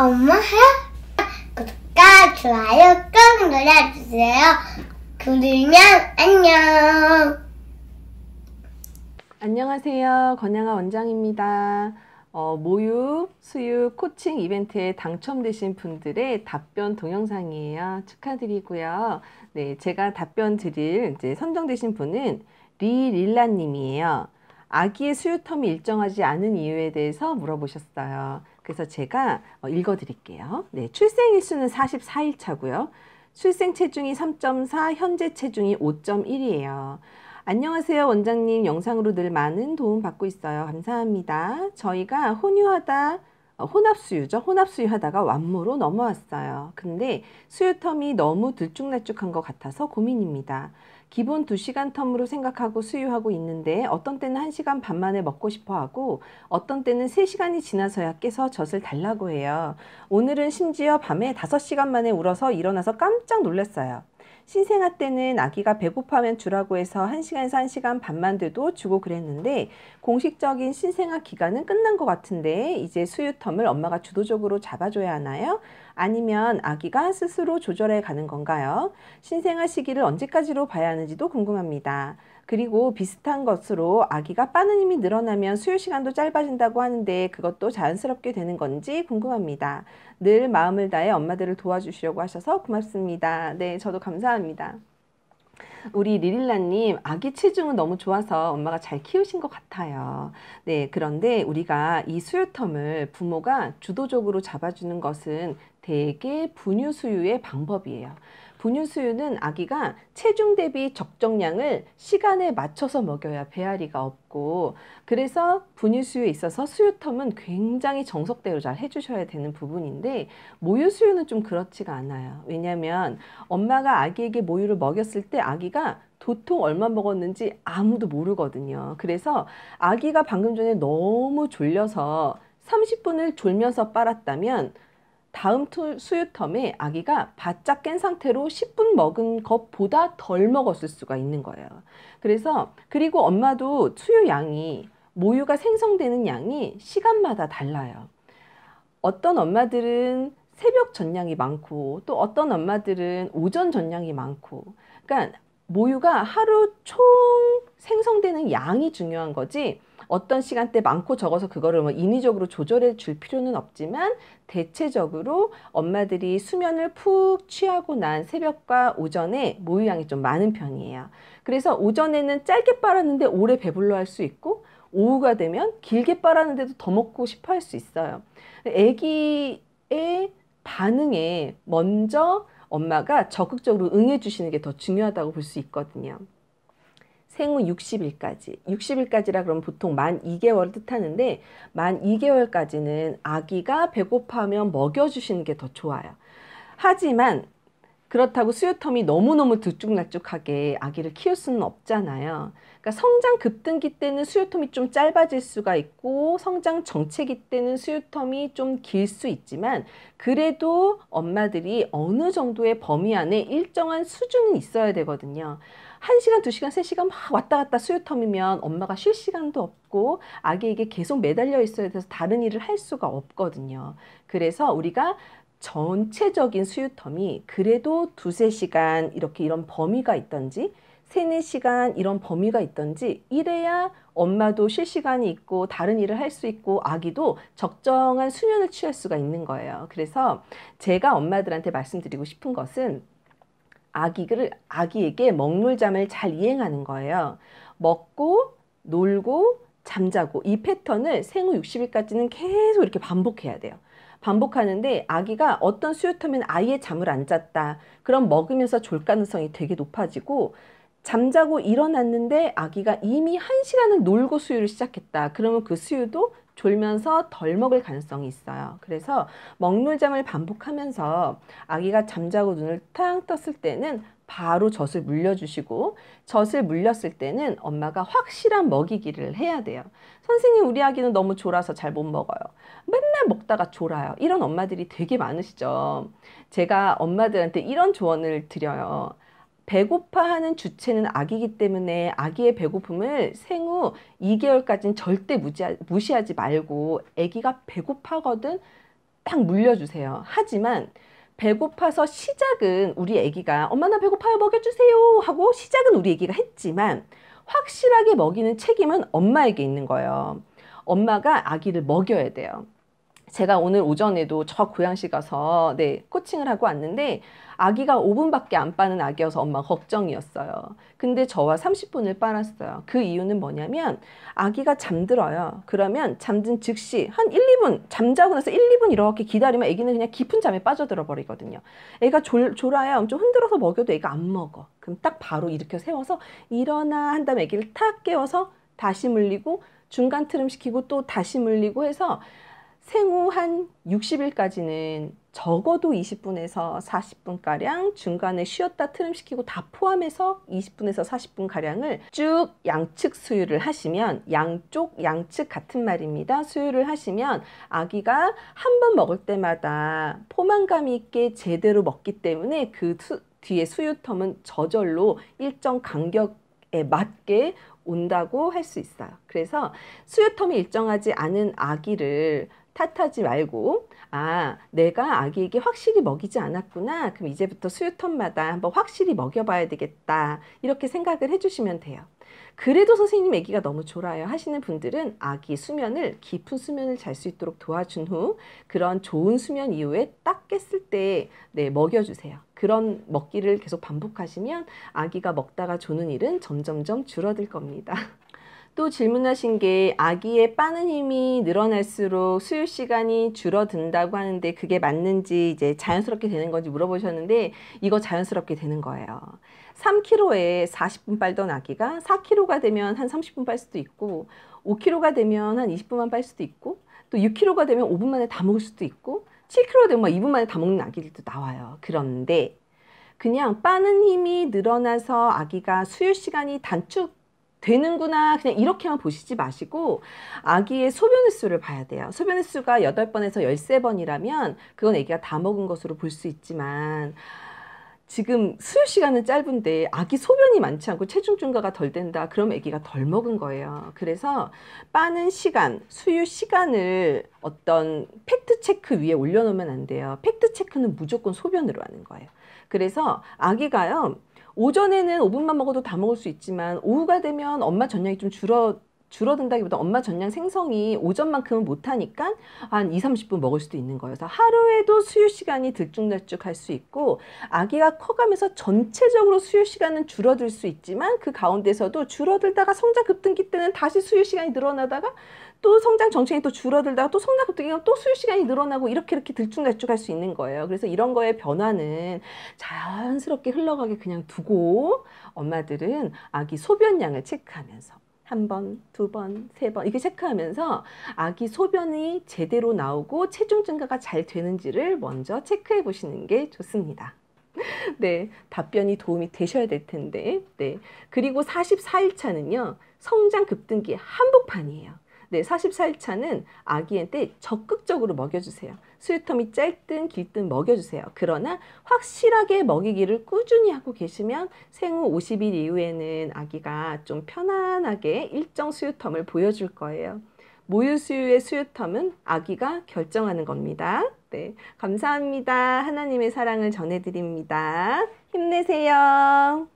엄마 하야 구독과 좋아요 꼭 눌러주세요. 그러면 안녕. 안녕하세요. 건양아 원장입니다. 어, 모유, 수유, 코칭 이벤트에 당첨되신 분들의 답변 동영상이에요. 축하드리고요. 네, 제가 답변 드릴 이제 선정되신 분은 리릴라님이에요. 아기의 수유텀이 일정하지 않은 이유에 대해서 물어보셨어요. 그래서 제가 어, 읽어 드릴게요. 네, 출생일수는 44일 차고요. 출생 체중이 3.4, 현재 체중이 5.1이에요. 안녕하세요 원장님 영상으로 늘 많은 도움 받고 있어요. 감사합니다. 저희가 혼유하다 어, 혼합수유죠. 혼합수유 하다가 완무로 넘어왔어요. 근데 수유 텀이 너무 들쭉날쭉한 것 같아서 고민입니다. 기본 2시간 텀으로 생각하고 수유하고 있는데 어떤 때는 1시간 반 만에 먹고 싶어 하고 어떤 때는 3시간이 지나서야 깨서 젖을 달라고 해요. 오늘은 심지어 밤에 5시간 만에 울어서 일어나서 깜짝 놀랐어요. 신생아 때는 아기가 배고파면 주라고 해서 1시간에서 1시간 반만 돼도 주고 그랬는데 공식적인 신생아 기간은 끝난 것 같은데 이제 수유 텀을 엄마가 주도적으로 잡아줘야 하나요? 아니면 아기가 스스로 조절해 가는 건가요? 신생아 시기를 언제까지로 봐야 하는지도 궁금합니다. 그리고 비슷한 것으로 아기가 빠는 힘이 늘어나면 수유 시간도 짧아진다고 하는데 그것도 자연스럽게 되는 건지 궁금합니다. 늘 마음을 다해 엄마들을 도와주시려고 하셔서 고맙습니다. 네, 저도 감사합니다. 우리 리릴라님, 아기 체중은 너무 좋아서 엄마가 잘 키우신 것 같아요. 네, 그런데 우리가 이 수유텀을 부모가 주도적으로 잡아주는 것은 대개 분유 수유의 방법이에요. 분유 수유는 아기가 체중 대비 적정량을 시간에 맞춰서 먹여야 배앓이가 없고 그래서 분유 수유에 있어서 수유 텀은 굉장히 정석대로 잘 해주셔야 되는 부분인데 모유 수유는 좀 그렇지가 않아요. 왜냐하면 엄마가 아기에게 모유를 먹였을 때 아기가 도통 얼마 먹었는지 아무도 모르거든요. 그래서 아기가 방금 전에 너무 졸려서 30분을 졸면서 빨았다면 다음 수유텀에 아기가 바짝 깬 상태로 10분 먹은 것보다 덜 먹었을 수가 있는 거예요. 그래서 그리고 엄마도 수유 양이 모유가 생성되는 양이 시간마다 달라요. 어떤 엄마들은 새벽 전량이 많고 또 어떤 엄마들은 오전 전량이 많고 그러니까 모유가 하루 총 생성되는 양이 중요한 거지 어떤 시간대 많고 적어서 그거를 뭐 인위적으로 조절해 줄 필요는 없지만 대체적으로 엄마들이 수면을 푹 취하고 난 새벽과 오전에 모유양이 좀 많은 편이에요. 그래서 오전에는 짧게 빨았는데 오래 배불러 할 수 있고 오후가 되면 길게 빨았는데도 더 먹고 싶어 할 수 있어요. 아기의 반응에 먼저 엄마가 적극적으로 응해주시는 게 더 중요하다고 볼 수 있거든요. 생후 60일까지, 60일까지라 그럼 보통 만2개월 뜻하는데 만 2개월까지는 아기가 배고파면 하 먹여주시는 게 더 좋아요. 하지만 그렇다고 수유텀이 너무너무 들쭉날쭉하게 아기를 키울 수는 없잖아요. 그러니까 성장 급등기 때는 수유텀이 좀 짧아질 수가 있고 성장 정체기 때는 수유텀이 좀 길 수 있지만 그래도 엄마들이 어느 정도의 범위 안에 일정한 수준은 있어야 되거든요. 1시간, 2시간, 3시간 막 왔다 갔다 수유텀이면 엄마가 쉴 시간도 없고 아기에게 계속 매달려 있어야 돼서 다른 일을 할 수가 없거든요. 그래서 우리가 전체적인 수유텀이 그래도 두세 시간 이렇게 이런 범위가 있던지 세네 시간 이런 범위가 있던지 이래야 엄마도 쉴 시간이 있고 다른 일을 할 수 있고 아기도 적정한 수면을 취할 수가 있는 거예요. 그래서 제가 엄마들한테 말씀드리고 싶은 것은 아기를 아기에게 먹물잠을 잘 이행하는 거예요. 먹고 놀고 잠자고 이 패턴을 생후 60일까지는 계속 이렇게 반복해야 돼요. 반복하는데 아기가 어떤 수유터면 아예 잠을 안 잤다. 그럼 먹으면서 졸 가능성이 되게 높아지고 잠자고 일어났는데 아기가 이미 한시간은 놀고 수유를 시작했다. 그러면 그 수유도 졸면서 덜 먹을 가능성이 있어요. 그래서 먹물잠을 반복하면서 아기가 잠자고 눈을 탕 떴을 때는 바로 젖을 물려주시고 젖을 물렸을 때는 엄마가 확실한 먹이기를 해야 돼요. 선생님 우리 아기는 너무 졸아서 잘 못 먹어요. 맨날 먹다가 졸아요. 이런 엄마들이 되게 많으시죠. 제가 엄마들한테 이런 조언을 드려요. 배고파하는 주체는 아기이기 때문에 아기의 배고픔을 생후 2개월까지는 절대 무시하지 말고 아기가 배고파거든 딱 물려주세요. 하지만 배고파서 시작은 우리 아기가 엄마 나 배고파요 먹여주세요 하고 시작은 우리 아기가 했지만 확실하게 먹이는 책임은 엄마에게 있는 거예요. 엄마가 아기를 먹여야 돼요. 제가 오늘 오전에도 저 고양시 가서 네 코칭을 하고 왔는데 아기가 5분밖에 안 빠는 아기여서 엄마 걱정이었어요. 근데 저와 30분을 빨았어요. 그 이유는 뭐냐면 아기가 잠들어요. 그러면 잠든 즉시 한 1, 2분 잠자고 나서 1, 2분 이렇게 기다리면 아기는 그냥 깊은 잠에 빠져들어 버리거든요. 애가 졸, 졸아요. 좀 흔들어서 먹여도 애가 안 먹어. 그럼 딱 바로 일으켜 세워서 일어나 한 다음에 아기를 탁 깨워서 다시 물리고 중간 트름 시키고 또 다시 물리고 해서 생후 한 60일까지는 적어도 20분에서 40분가량 중간에 쉬었다 트림시키고 다 포함해서 20분에서 40분가량을 쭉 양측 수유를 하시면 양쪽 양측 같은 말입니다. 수유를 하시면 아기가 한 번 먹을 때마다 포만감 있게 제대로 먹기 때문에 그 수, 뒤에 수유텀은 저절로 일정 간격 맞게 온다고 할 수 있어요. 그래서 수요텀이 일정하지 않은 아기를 탓하지 말고 아 내가 아기에게 확실히 먹이지 않았구나 그럼 이제부터 수요텀마다 한번 확실히 먹여봐야 되겠다 이렇게 생각을 해주시면 돼요. 그래도 선생님 아기가 너무 졸아요 하시는 분들은 아기 수면을 깊은 수면을 잘 수 있도록 도와준 후 그런 좋은 수면 이후에 딱 깼을 때 네, 먹여주세요. 그런 먹기를 계속 반복하시면 아기가 먹다가 조는 일은 점점점 줄어들 겁니다. 또 질문하신 게 아기의 빠는 힘이 늘어날수록 수유 시간이 줄어든다고 하는데 그게 맞는지 이제 자연스럽게 되는 건지 물어보셨는데 이거 자연스럽게 되는 거예요. 3kg에 40분 빨던 아기가 4kg가 되면 한 30분 빨 수도 있고 5kg가 되면 한 20분만 빨 수도 있고 또 6kg가 되면 5분 만에 다 먹을 수도 있고 7kg 되면 막 2분 만에 다 먹는 아기들도 나와요. 그런데 그냥 빠는 힘이 늘어나서 아기가 수유 시간이 단축 되는구나 그냥 이렇게만 보시지 마시고 아기의 소변 횟수를 봐야 돼요 소변 횟수가 여덟 번에서 열세 번이라면 그건 아기가 다 먹은 것으로 볼 수 있지만 지금 수유 시간은 짧은데 아기 소변이 많지 않고 체중 증가가 덜 된다. 그럼 아기가 덜 먹은 거예요. 그래서 빠는 시간, 수유 시간을 어떤 팩트 체크 위에 올려놓으면 안 돼요. 팩트 체크는 무조건 소변으로 하는 거예요. 그래서 아기가요. 오전에는 5분만 먹어도 다 먹을 수 있지만 오후가 되면 엄마 저녁이 좀 줄어 줄어든다기보다 엄마 전량 생성이 오전만큼은 못하니까 한 2, 30분 먹을 수도 있는 거여서 하루에도 수유 시간이 들쭉날쭉 할 수 있고 아기가 커가면서 전체적으로 수유 시간은 줄어들 수 있지만 그 가운데서도 줄어들다가 성장 급등기 때는 다시 수유 시간이 늘어나다가 또 성장 정체기 또 줄어들다가 또 성장 급등기가 또 수유 시간이 늘어나고 이렇게 이렇게 들쭉날쭉 할 수 있는 거예요. 그래서 이런 거의 변화는 자연스럽게 흘러가게 그냥 두고 엄마들은 아기 소변량을 체크하면서 한 번, 두 번, 세 번 이렇게 체크하면서 아기 소변이 제대로 나오고 체중 증가가 잘 되는지를 먼저 체크해 보시는 게 좋습니다. 네, 답변이 도움이 되셔야 될 텐데. 네. 그리고 44일 차는요. 성장 급등기 한복판이에요. 네, 44일차는 아기한테 적극적으로 먹여주세요. 수유텀이 짧든 길든 먹여주세요. 그러나 확실하게 먹이기를 꾸준히 하고 계시면 생후 50일 이후에는 아기가 좀 편안하게 일정 수유텀을 보여줄 거예요. 모유수유의 수유텀은 아기가 결정하는 겁니다. 네, 감사합니다. 하나님의 사랑을 전해드립니다. 힘내세요.